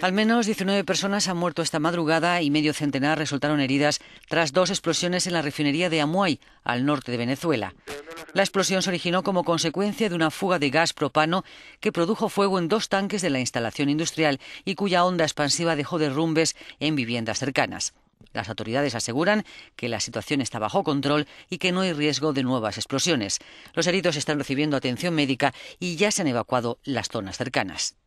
Al menos 19 personas han muerto esta madrugada y medio centenar resultaron heridas tras dos explosiones en la refinería de Amuay, al norte de Venezuela. La explosión se originó como consecuencia de una fuga de gas propano que produjo fuego en dos tanques de la instalación industrial y cuya onda expansiva dejó derrumbes en viviendas cercanas. Las autoridades aseguran que la situación está bajo control y que no hay riesgo de nuevas explosiones. Los heridos están recibiendo atención médica y ya se han evacuado las zonas cercanas.